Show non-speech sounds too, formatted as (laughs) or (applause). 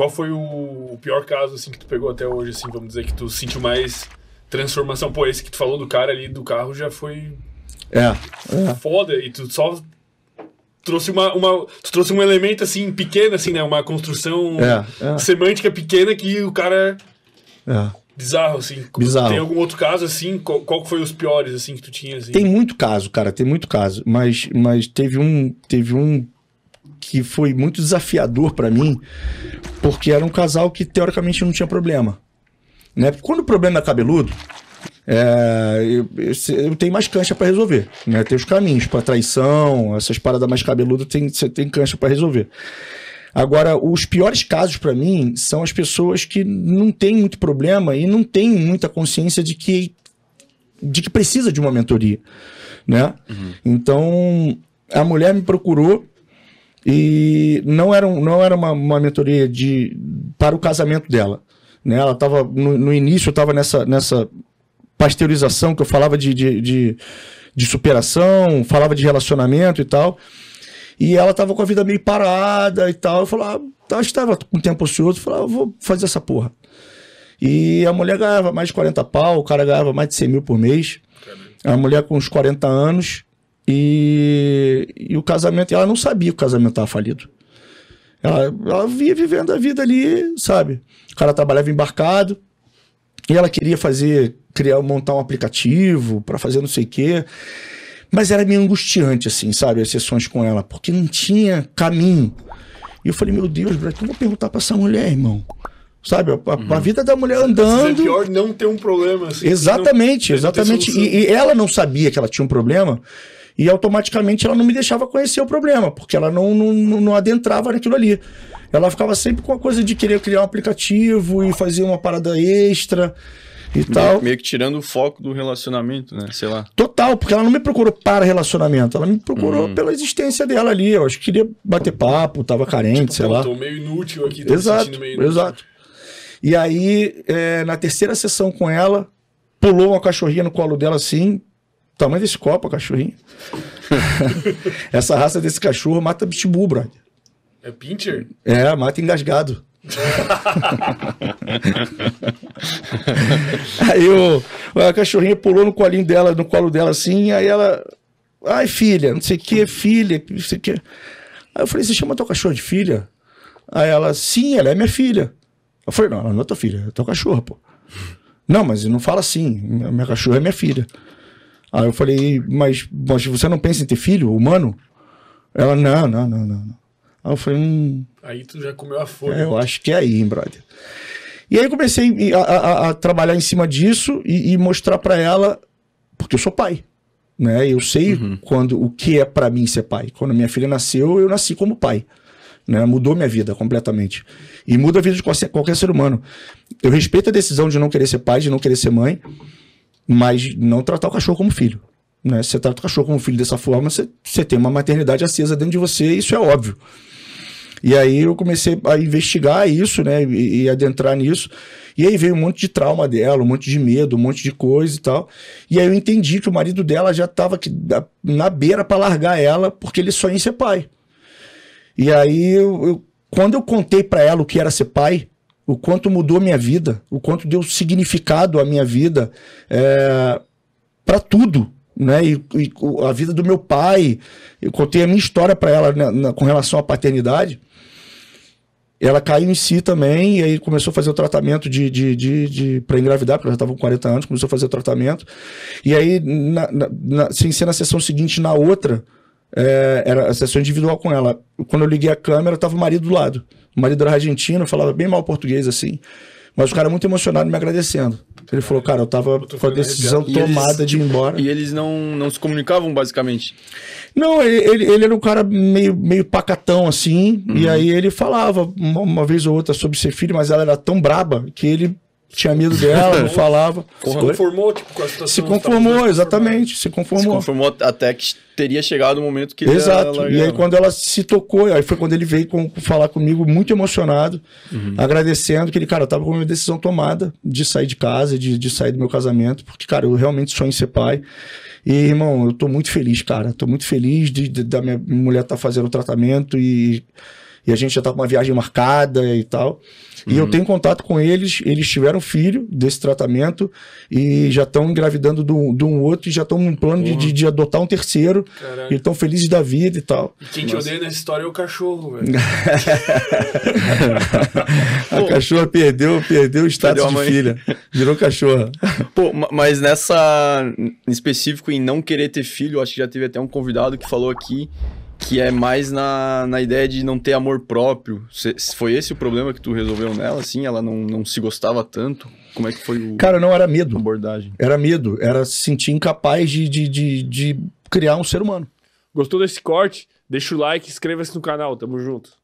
Qual foi o pior caso, assim, que tu pegou até hoje, assim, vamos dizer, que tu sentiu mais transformação? Pô, esse que tu falou do cara ali do carro já foi... É. é. Foda, e tu só trouxe uma, uma tu trouxe um elemento assim pequeno assim né uma construção é, é. semântica pequena que o cara é. bizarro assim bizarro. tem algum outro caso assim qual, qual foi os piores assim que tu tinha assim? tem muito caso cara tem muito caso mas mas teve um teve um que foi muito desafiador para mim, porque era um casal que teoricamente não tinha problema. Né? Quando o problema é cabeludo, é, eu, eu, eu, tenho mais cancha para resolver. Né? Tem os caminhos para traição, essas paradas mais cabeludas, tem, você tem cancha para resolver. Agora, os piores casos para mim são as pessoas que não têm muito problema e não têm muita consciência de que, de que precisa de uma mentoria. Né? Uhum. Então, a mulher me procurou e não era, um, não era uma, uma mentoria de, para o casamento dela. Né? Ela estava, no, no, início, estava nessa, nessa pasteurização que eu falava de, de, de, de superação, falava de relacionamento e tal. E ela estava com a vida meio parada e tal. Eu falava, ah, tá, estava com um tempo ocioso, eu falava, ah, vou fazer essa porra. E a mulher ganhava mais de 40 pau, o cara ganhava mais de 100 mil por mês. A mulher com uns 40 anos e, e o casamento, ela não sabia que o casamento estava falido. Ela, ela via vivendo a vida ali, sabe? O cara trabalhava embarcado e ela queria fazer, criar, montar um aplicativo para fazer não sei o quê. Mas era meio angustiante, assim, sabe? As sessões com ela, porque não tinha caminho. E eu falei, meu Deus, Brad, eu vou perguntar para essa mulher, irmão. Sabe, a, uhum. a vida da mulher é andando. É pior não ter um problema. Assim, exatamente, não... exatamente. E, e ela não sabia que ela tinha um problema. E automaticamente ela não me deixava conhecer o problema, porque ela não, não, não adentrava naquilo ali. Ela ficava sempre com a coisa de querer criar um aplicativo e fazer uma parada extra e tal. Meio que tirando o foco do relacionamento, né? Sei lá. Total, porque ela não me procurou para relacionamento, ela me procurou uhum. pela existência dela ali. Eu acho que queria bater papo, tava carente, tipo, sei lá. Tô meio inútil aqui, tô exato, me meio inútil. Exato. E aí, é, na terceira sessão com ela, pulou uma cachorrinha no colo dela assim, Tamanho desse copo, cachorrinho. (laughs) Essa raça desse cachorro mata pitbull, brother. É pincher? É, mata engasgado. (laughs) aí o, a cachorrinha pulou no colinho dela, no colo dela assim, aí ela. Ai, filha, não sei o que, filha, não sei o que. Aí eu falei, você chama teu cachorro de filha? Aí ela, sim, ela é minha filha. Eu falei, não, ela não é tua filha, é teu cachorro, pô. Não, mas não fala assim, minha cachorra é minha filha. Aí eu falei, mas, mas você não pensa em ter filho humano? Ela, não, não, não, não. Aí eu falei, hum. Aí tu já comeu a folha. É, eu acho que é aí, hein, brother. E aí eu comecei a, a, a trabalhar em cima disso e, e mostrar para ela, porque eu sou pai. Né? Eu sei uhum. quando o que é para mim ser pai. Quando minha filha nasceu, eu nasci como pai. Né? Mudou minha vida completamente. E muda a vida de qualquer, qualquer ser humano. Eu respeito a decisão de não querer ser pai, de não querer ser mãe. Mas não tratar o cachorro como filho. Né? Se você trata o cachorro como filho dessa forma, você, você tem uma maternidade acesa dentro de você, isso é óbvio. E aí eu comecei a investigar isso, né? E, e, adentrar nisso. E aí veio um monte de trauma dela, um monte de medo, um monte de coisa e tal. E aí eu entendi que o marido dela já estava na beira para largar ela, porque ele sonha em ser pai. E aí eu, eu quando eu contei para ela o que era ser pai, o quanto mudou minha vida, o quanto deu significado à minha vida, é, para tudo, né? E, e, a vida do meu pai, eu contei a minha história para ela né, na, com relação à paternidade. Ela caiu em si também, e aí começou a fazer o tratamento de, de, de, de para engravidar, porque ela já estava com 40 anos, começou a fazer o tratamento. E aí, na, na, sem ser na sessão seguinte, na outra, é, era sessão individual com ela. Quando eu liguei a câmera, tava o marido do lado. O marido era argentino, falava bem mal português assim. Mas o cara muito emocionado me agradecendo. Ele falou, cara, eu tava com a decisão tomada eles, de ir embora. E eles não, não se comunicavam, basicamente? Não, ele, ele, era um cara meio, meio pacatão, assim. Uhum. E aí ele falava uma, uma, vez ou outra sobre ser filho, mas ela era tão braba que ele tinha medo dela, não (laughs) falava. se conformou tipo, com a situação. Se conformou, né? exatamente, se conformou. Se conformou até que teria chegado o momento que Exato. e aí né? quando ela se tocou, aí foi quando ele veio com, falar comigo muito emocionado, uhum. agradecendo que ele, cara, eu tava com uma decisão tomada de sair de casa, de, de sair do meu casamento, porque, cara, eu realmente sonho em ser pai. E, irmão, eu tô muito feliz, cara. Tô muito feliz de, de da minha mulher estar tá fazendo o tratamento e e a gente já tá com uma viagem marcada e tal. E uhum. eu tenho contato com eles, eles tiveram filho desse tratamento e já estão engravidando de um, de um outro e já estão num plano de, de, de, adotar um terceiro. E estão felizes da vida e tal. quem te odeia nessa história é o cachorro, velho. (laughs) a Pô. cachorra perdeu, perdeu o status perdeu de filha. Virou cachorra. Pô, mas nessa. Em específico, em não querer ter filho, acho que já teve até um convidado que falou aqui que é mais na, na ideia de não ter amor próprio. Cê, foi esse o problema que tu resolveu nela, assim? Ela não, não se gostava tanto? Como é que foi o. Cara, não, era medo. Abordagem. Era medo. Era se sentir incapaz de, de, de, de criar um ser humano. Gostou desse corte? Deixa o like, inscreva-se no canal. Tamo junto.